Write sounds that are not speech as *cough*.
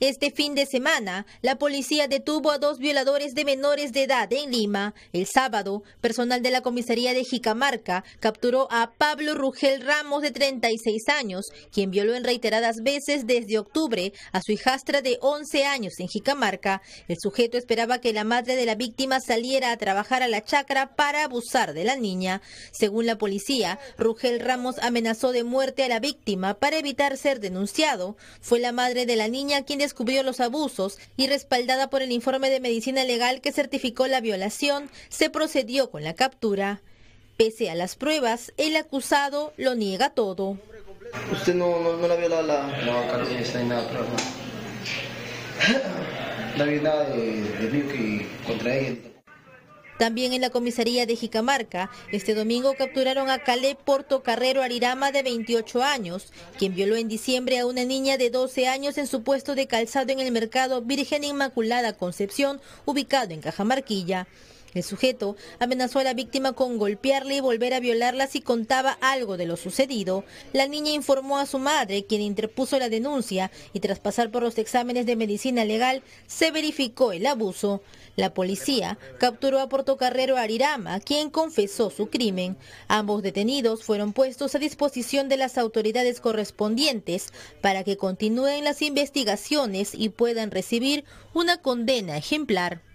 Este fin de semana, la policía detuvo a dos violadores de menores de edad en Lima. El sábado, personal de la comisaría de Jicamarca capturó a Pablo Rugel Ramos, de 36 años, quien violó en reiteradas veces desde octubre a su hijastra de 11 años en Jicamarca. El sujeto esperaba que la madre de la víctima saliera a trabajar a la chacra para abusar de la niña. Según la policía, Rugel Ramos amenazó de muerte a la víctima para evitar ser denunciado. Fue la madre de la niña quien descubrió los abusos y respaldada por el informe de medicina legal que certificó la violación, se procedió con la captura. Pese a las pruebas, el acusado lo niega todo. ¿Usted no, la viola la...? No, acá no está nada, no. *laughs* No de, contra ella. También en la comisaría de Jicamarca, este domingo capturaron a Calé Portocarrero Arirama de 28 años, quien violó en diciembre a una niña de 12 años en su puesto de calzado en el mercado Virgen Inmaculada Concepción, ubicado en Cajamarquilla. El sujeto amenazó a la víctima con golpearle y volver a violarla si contaba algo de lo sucedido. La niña informó a su madre, quien interpuso la denuncia, y tras pasar por los exámenes de medicina legal, se verificó el abuso. La policía capturó a portocarrero Arirama, quien confesó su crimen. Ambos detenidos fueron puestos a disposición de las autoridades correspondientes para que continúen las investigaciones y puedan recibir una condena ejemplar.